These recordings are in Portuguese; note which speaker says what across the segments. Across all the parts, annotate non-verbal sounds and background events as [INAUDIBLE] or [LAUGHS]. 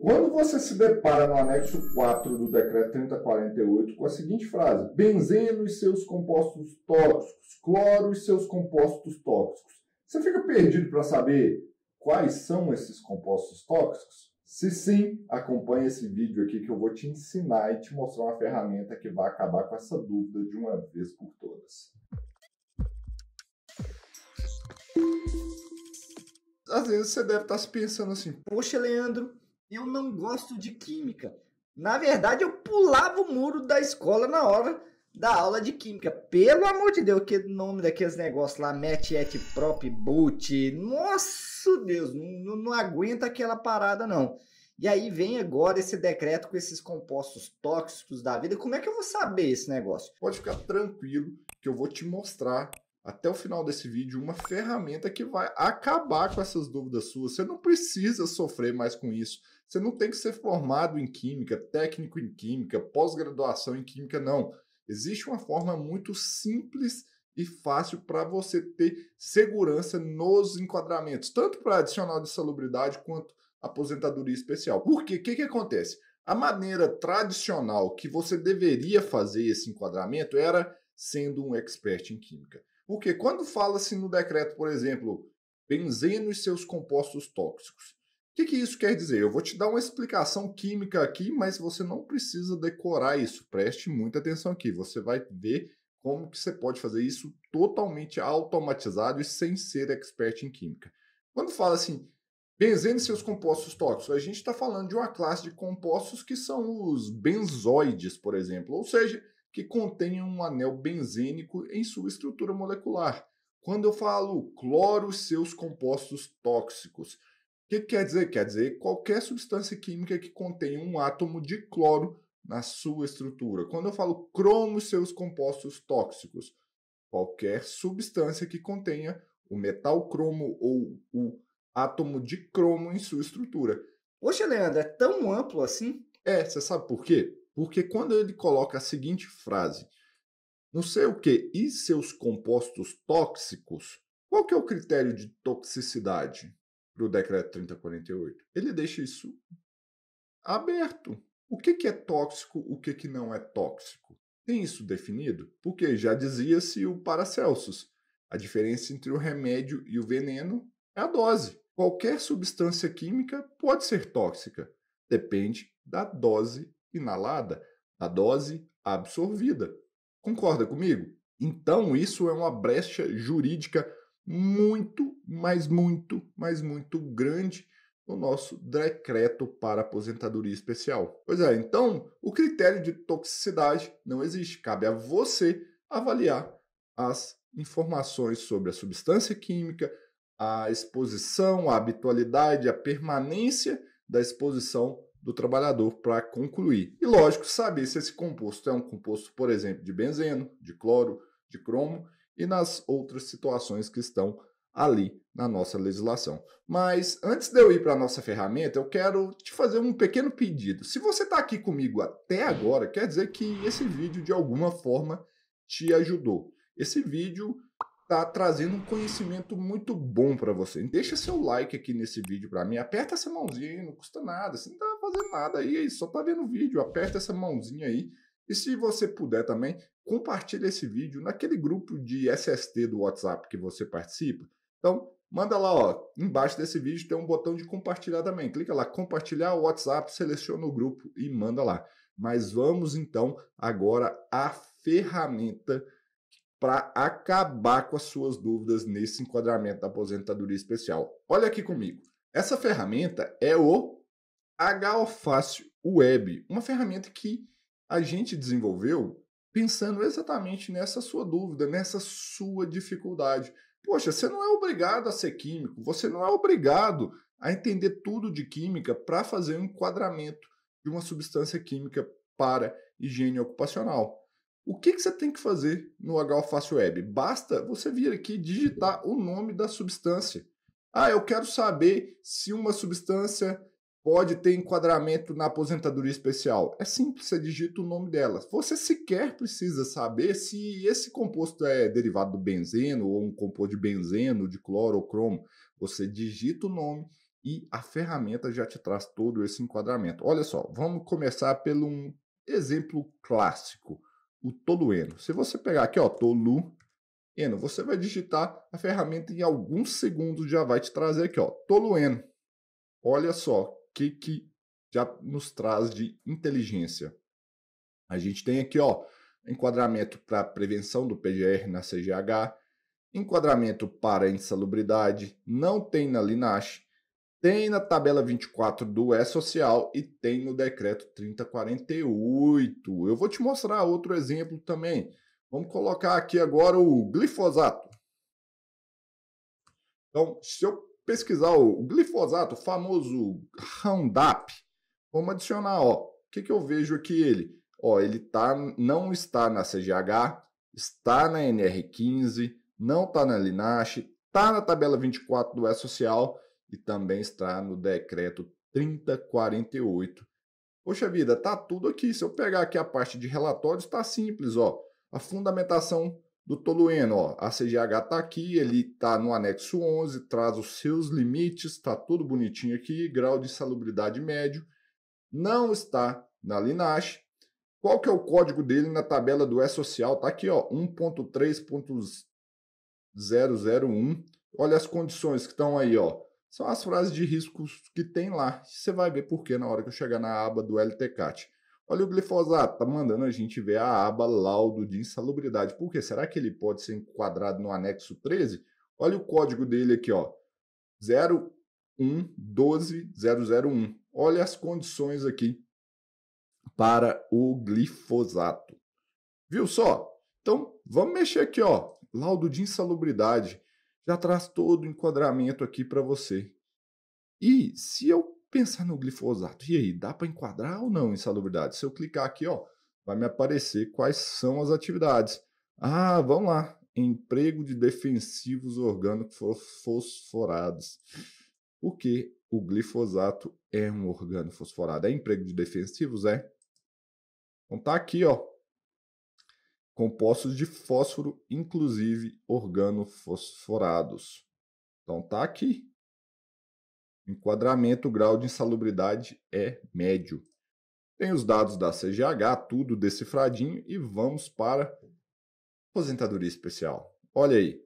Speaker 1: Quando você se depara no anexo 4 do decreto 3048 com a seguinte frase: benzeno e seus compostos tóxicos, cloro e seus compostos tóxicos. Você fica perdido para saber quais são esses compostos tóxicos? Se sim, acompanhe esse vídeo aqui que eu vou te ensinar e te mostrar uma ferramenta que vai acabar com essa dúvida de uma vez por todas. Às vezes você deve estar se pensando assim: "Poxa, Leandro, eu não gosto de química. Na verdade, eu pulava o muro da escola na hora da aula de química. Pelo amor de Deus, que nome daqueles negócios lá, match, et, prop, boot. Nossa Deus, não, não aguenta aquela parada, não. E aí vem agora esse decreto com esses compostos tóxicos da vida. Como é que eu vou saber esse negócio? Pode ficar tranquilo que eu vou te mostrar até o final desse vídeo uma ferramenta que vai acabar com essas dúvidas suas. Você não precisa sofrer mais com isso. Você não tem que ser formado em química, técnico em química, pós-graduação em química, não. Existe uma forma muito simples e fácil para você ter segurança nos enquadramentos, tanto para adicional de salubridade quanto aposentadoria especial. Porque o que, que acontece? A maneira tradicional que você deveria fazer esse enquadramento era sendo um expert em química. Porque quando fala-se no decreto, por exemplo, benzeno e seus compostos tóxicos, o que, que isso quer dizer? Eu vou te dar uma explicação química aqui, mas você não precisa decorar isso. Preste muita atenção aqui. Você vai ver como que você pode fazer isso totalmente automatizado e sem ser expert em química. Quando fala assim, benzeno e seus compostos tóxicos, a gente está falando de uma classe de compostos que são os benzoides, por exemplo. Ou seja, que contenham um anel benzênico em sua estrutura molecular. Quando eu falo cloro seus compostos tóxicos, o que quer dizer? Quer dizer qualquer substância química que contenha um átomo de cloro na sua estrutura. Quando eu falo cromo seus compostos tóxicos, qualquer substância que contenha o metal cromo ou o átomo de cromo em sua estrutura. Poxa, Leandro, é tão amplo assim? É, você sabe por quê? Porque quando ele coloca a seguinte frase, não sei o que, e seus compostos tóxicos, qual que é o critério de toxicidade para o decreto 3048? Ele deixa isso aberto. O que, que é tóxico, o que, que não é tóxico? Tem isso definido? Porque já dizia-se o Paracelsus, a diferença entre o remédio e o veneno é a dose. Qualquer substância química pode ser tóxica, depende da dose inalada, a dose absorvida. Concorda comigo? Então, isso é uma brecha jurídica muito, mas muito, mas muito grande no nosso decreto para aposentadoria especial. Pois é, então o critério de toxicidade não existe. Cabe a você avaliar as informações sobre a substância química, a exposição, a habitualidade, a permanência da exposição do trabalhador para concluir. E lógico, saber se esse composto é um composto, por exemplo, de benzeno, de cloro, de cromo e nas outras situações que estão ali na nossa legislação. Mas antes de eu ir para a nossa ferramenta, eu quero te fazer um pequeno pedido. Se você está aqui comigo até agora, quer dizer que esse vídeo de alguma forma te ajudou. Esse vídeo tá trazendo um conhecimento muito bom para você. Deixa seu like aqui nesse vídeo para mim, aperta essa mãozinha aí, não custa nada, você não tá fazendo nada aí, só tá vendo o vídeo, aperta essa mãozinha aí. E se você puder também, compartilha esse vídeo naquele grupo de SST do WhatsApp que você participa. Então, manda lá, ó, embaixo desse vídeo tem um botão de compartilhar também. Clica lá, compartilhar o WhatsApp, seleciona o grupo e manda lá. Mas vamos então agora à ferramenta para acabar com as suas dúvidas nesse enquadramento da aposentadoria especial. Olha aqui comigo. Essa ferramenta é o HOFácil Web, uma ferramenta que a gente desenvolveu pensando exatamente nessa sua dúvida, nessa sua dificuldade. Poxa, você não é obrigado a ser químico, você não é obrigado a entender tudo de química para fazer um enquadramento de uma substância química para higiene ocupacional. O que, que, você tem que fazer no HO Web? Basta você vir aqui digitar o nome da substância. Ah, eu quero saber se uma substância pode ter enquadramento na aposentadoria especial. É simples, você digita o nome dela. Você sequer precisa saber se esse composto é derivado do benzeno ou um composto de benzeno, de cloro ou cromo. Você digita o nome e a ferramenta já te traz todo esse enquadramento. Olha só, vamos começar pelo um exemplo clássico o Tolueno. Se você pegar aqui, ó, Tolueno, você vai digitar a ferramenta em alguns segundos já vai te trazer aqui, ó, Tolueno. Olha só o que, que já nos traz de inteligência. A gente tem aqui, ó, enquadramento para prevenção do PGR na CGH, enquadramento para insalubridade, não tem na Linache, tem na tabela 24 do E-Social e tem no decreto 3048. Eu vou te mostrar outro exemplo também. Vamos colocar aqui agora o glifosato. Então, se eu pesquisar o glifosato, o famoso Roundup, vamos adicionar, ó. O que, que eu vejo aqui ele? Ó, ele tá, não está na CGH, está na NR15, não está na Linache, está na tabela 24 do E-Social e também está no decreto 3048. Poxa vida, tá tudo aqui. Se eu pegar aqui a parte de relatórios, está simples, ó. A fundamentação do tolueno, ó. A CGH está aqui, ele está no anexo 11, traz os seus limites, está tudo bonitinho aqui, grau de salubridade médio. Não está na Linache. Qual que é o código dele na tabela do E-Social? está aqui, ó, 1.3.001. Olha as condições que estão aí, ó são as frases de riscos que tem lá. Você vai ver por que na hora que eu chegar na aba do LTCAT. Olha o glifosato, tá mandando a gente ver a aba laudo de insalubridade. Por quê? Será que ele pode ser enquadrado no anexo 13? Olha o código dele aqui, ó. 0112001. Olha as condições aqui para o glifosato. Viu só? Então, vamos mexer aqui, ó. Laudo de insalubridade já traz todo o enquadramento aqui para você. E se eu pensar no glifosato, e aí, dá para enquadrar ou não insalubridade? Se eu clicar aqui, ó, vai me aparecer quais são as atividades. Ah, vamos lá. Emprego de defensivos orgânicos fosforados. O que? o glifosato é um organo fosforado. É emprego de defensivos? É. Então tá aqui, ó compostos de fósforo, inclusive organofosforados. Então tá aqui. Enquadramento, grau de insalubridade é médio. Tem os dados da CGH, tudo decifradinho e vamos para aposentadoria especial. Olha aí.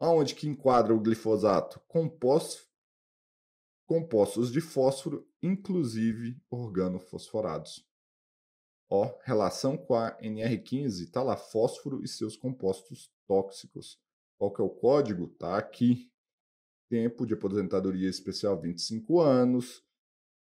Speaker 1: Aonde que enquadra o glifosato? Compostos compostos de fósforo, inclusive organofosforados. Ó, relação com a NR15, tá lá, fósforo e seus compostos tóxicos. Qual que é o código? Tá aqui. Tempo de aposentadoria especial 25 anos,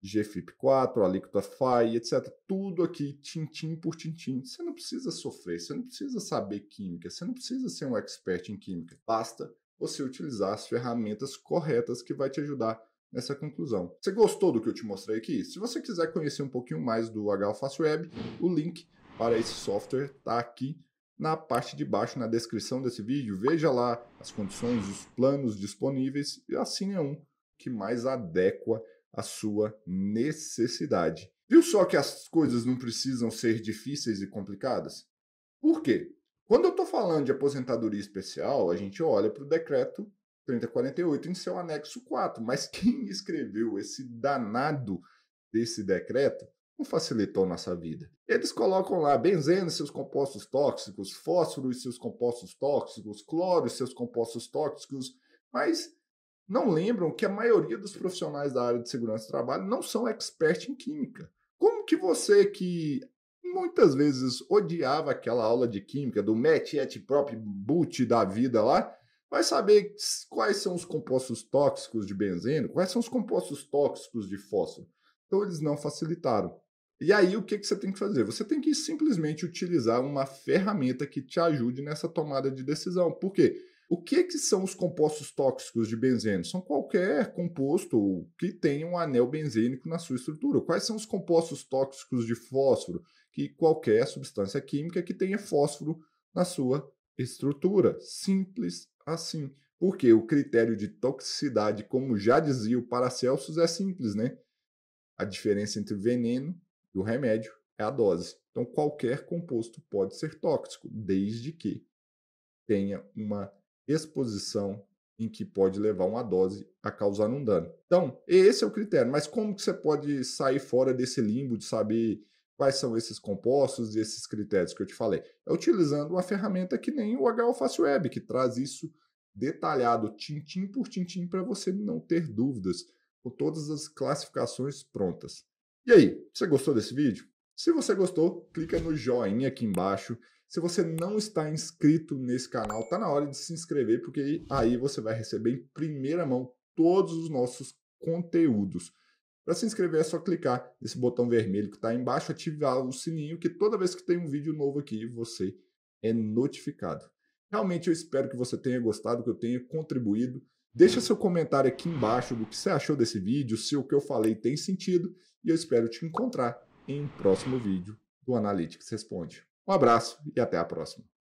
Speaker 1: GFIP 4, alíquota FAI, etc. Tudo aqui, tintim por tintim. Você não precisa sofrer, você não precisa saber química, você não precisa ser um expert em química. Basta você utilizar as ferramentas corretas que vai te ajudar nessa conclusão. Você gostou do que eu te mostrei aqui? Se você quiser conhecer um pouquinho mais do HFast Web, o link para esse software está aqui na parte de baixo, na descrição desse vídeo. Veja lá as condições, os planos disponíveis e assine é um que mais adequa à sua necessidade. Viu só que as coisas não precisam ser difíceis e complicadas? Por quê? Quando eu estou falando de aposentadoria especial, a gente olha para o decreto 3048 em seu anexo 4. Mas quem [LAUGHS] escreveu esse danado desse decreto não facilitou nossa vida. Eles colocam lá benzeno e seus compostos tóxicos, fósforo e seus compostos tóxicos, cloro e seus compostos tóxicos, mas não lembram que a maioria dos profissionais da área de segurança do trabalho não são expert em química. Como que você que muitas vezes odiava aquela aula de química do met et prop boot da vida lá, vai saber quais são os compostos tóxicos de benzeno, quais são os compostos tóxicos de fósforo. Então, eles não facilitaram. E aí, o que, que você tem que fazer? Você tem que simplesmente utilizar uma ferramenta que te ajude nessa tomada de decisão. Por quê? O que, que são os compostos tóxicos de benzeno? São qualquer composto que tenha um anel benzênico na sua estrutura. Quais são os compostos tóxicos de fósforo? Que qualquer substância química que tenha fósforo na sua estrutura. Simples assim. Porque o critério de toxicidade, como já dizia o Paracelsus, é simples, né? A diferença entre o veneno e o remédio é a dose. Então, qualquer composto pode ser tóxico, desde que tenha uma exposição em que pode levar uma dose a causar um dano. Então, esse é o critério. Mas como que você pode sair fora desse limbo de saber Quais são esses compostos e esses critérios que eu te falei? É utilizando uma ferramenta que nem o HO Web, que traz isso detalhado, tintim por tintim, para você não ter dúvidas, com todas as classificações prontas. E aí, você gostou desse vídeo? Se você gostou, clica no joinha aqui embaixo. Se você não está inscrito nesse canal, tá na hora de se inscrever, porque aí você vai receber em primeira mão todos os nossos conteúdos. Para se inscrever é só clicar nesse botão vermelho que está embaixo, ativar o sininho, que toda vez que tem um vídeo novo aqui, você é notificado. Realmente eu espero que você tenha gostado, que eu tenha contribuído. Deixa seu comentário aqui embaixo do que você achou desse vídeo, se o que eu falei tem sentido, e eu espero te encontrar em um próximo vídeo do Analytics Responde. Um abraço e até a próxima.